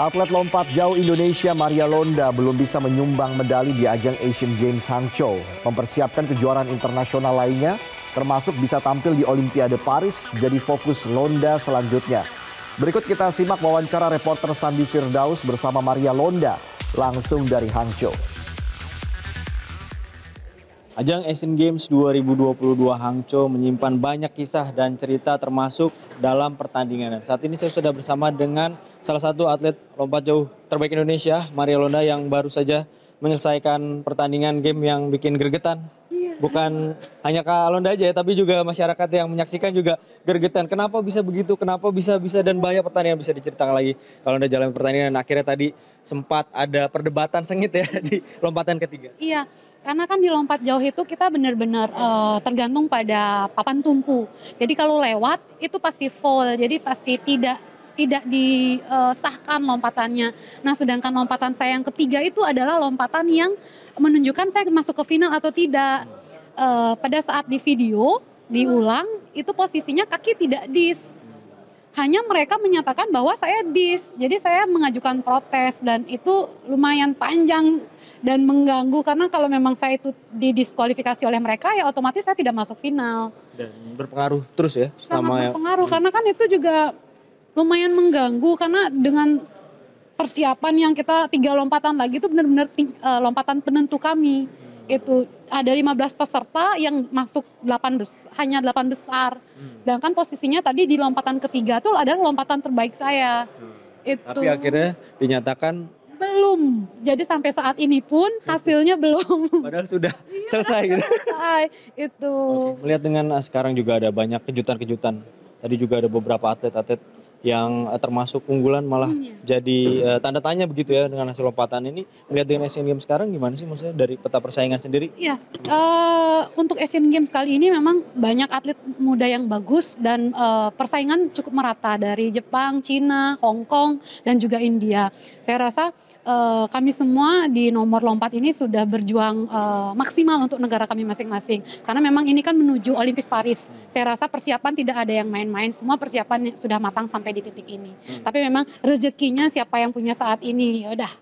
Atlet lompat jauh Indonesia Maria Londa belum bisa menyumbang medali di ajang Asian Games Hangzhou. Mempersiapkan kejuaraan internasional lainnya, termasuk bisa tampil di Olimpiade Paris, jadi fokus Londa selanjutnya. Berikut kita simak wawancara reporter Sandi Firdaus bersama Maria Londa langsung dari Hangzhou. Ajang Asian Games 2022 Hangzhou menyimpan banyak kisah dan cerita termasuk dalam pertandingan. Saat ini saya sudah bersama dengan salah satu atlet lompat jauh terbaik Indonesia, Maria Londa yang baru saja menyelesaikan pertandingan game yang bikin gregetan bukan hanya Kak Alonda aja ya, tapi juga masyarakat yang menyaksikan juga gergetan. Kenapa bisa begitu? Kenapa bisa bisa dan banyak pertanian bisa diceritakan lagi. Kalau Alonda jalan pertanian. akhirnya tadi sempat ada perdebatan sengit ya di lompatan ketiga. Iya, karena kan di lompat jauh itu kita benar-benar uh, tergantung pada papan tumpu. Jadi kalau lewat itu pasti fall, jadi pasti tidak tidak disahkan lompatannya. Nah, sedangkan lompatan saya yang ketiga itu adalah lompatan yang menunjukkan saya masuk ke final atau tidak. E, pada saat di video diulang itu posisinya kaki tidak dis. Hanya mereka menyatakan bahwa saya dis. Jadi saya mengajukan protes dan itu lumayan panjang dan mengganggu karena kalau memang saya itu didiskualifikasi oleh mereka ya otomatis saya tidak masuk final. Dan berpengaruh terus ya sama Sangat berpengaruh ya. karena kan itu juga lumayan mengganggu karena dengan persiapan yang kita tiga lompatan lagi itu benar-benar eh, lompatan penentu kami itu ada 15 peserta yang masuk 8 bes, hanya 8 besar. Hmm. Sedangkan posisinya tadi di lompatan ketiga itu adalah lompatan terbaik saya. Hmm. Itu. Tapi akhirnya dinyatakan belum. Jadi sampai saat ini pun hasilnya belum. Padahal sudah iya, selesai gitu. itu. Okay. Melihat dengan ah, sekarang juga ada banyak kejutan-kejutan. Tadi juga ada beberapa atlet-atlet yang eh, termasuk unggulan malah hmm, ya. jadi uh, tanda tanya begitu ya dengan hasil lompatan ini melihat dengan Asian Games sekarang gimana sih maksudnya dari peta persaingan sendiri? Iya uh, untuk Asian Games kali ini memang banyak atlet muda yang bagus dan uh, persaingan cukup merata dari Jepang, Cina, Hong Kong dan juga India. Saya rasa uh, kami semua di nomor lompat ini sudah berjuang uh, maksimal untuk negara kami masing-masing karena memang ini kan menuju Olimpik Paris. Saya rasa persiapan tidak ada yang main-main, semua persiapan sudah matang sampai sampai di titik ini. Hmm. Tapi memang rezekinya siapa yang punya saat ini, ya udah.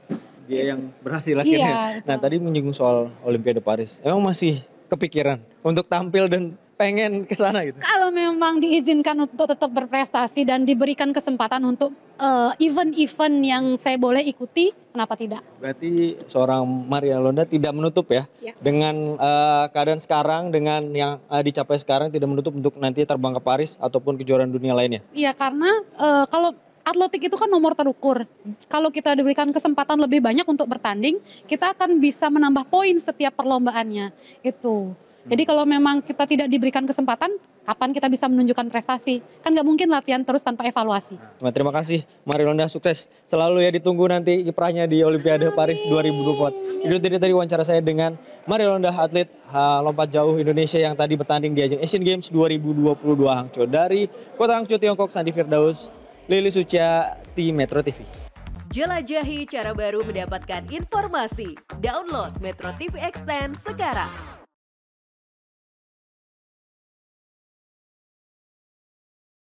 Dia yang berhasil iya, akhirnya. Iya, nah, tadi menyinggung soal Olimpiade Paris. Emang masih kepikiran untuk tampil dan pengen ke sana gitu? Kalau memang diizinkan untuk tetap berprestasi dan diberikan kesempatan untuk eh, event-event uh, yang saya boleh ikuti, kenapa tidak? Berarti seorang Maria Londa tidak menutup ya, ya. dengan uh, keadaan sekarang, dengan yang uh, dicapai sekarang tidak menutup untuk nanti terbang ke Paris ataupun kejuaraan dunia lainnya? Iya karena uh, kalau atletik itu kan nomor terukur. Kalau kita diberikan kesempatan lebih banyak untuk bertanding, kita akan bisa menambah poin setiap perlombaannya. Itu. Jadi hmm. kalau memang kita tidak diberikan kesempatan, kapan kita bisa menunjukkan prestasi? Kan nggak mungkin latihan terus tanpa evaluasi. Nah, terima kasih Marilonda, sukses selalu ya ditunggu nanti kiprahnya di Olimpiade Amin. Paris 2024. Itu tadi tadi wawancara saya dengan Marilonda atlet uh, lompat jauh Indonesia yang tadi bertanding di ajang Asian Games 2022 Hangzhou dari Kota Hangzhou Tiongkok Sandi Firdaus, Lili Sucia, Tim Metro TV. Jelajahi cara baru mendapatkan informasi. Download Metro TV Extend sekarang.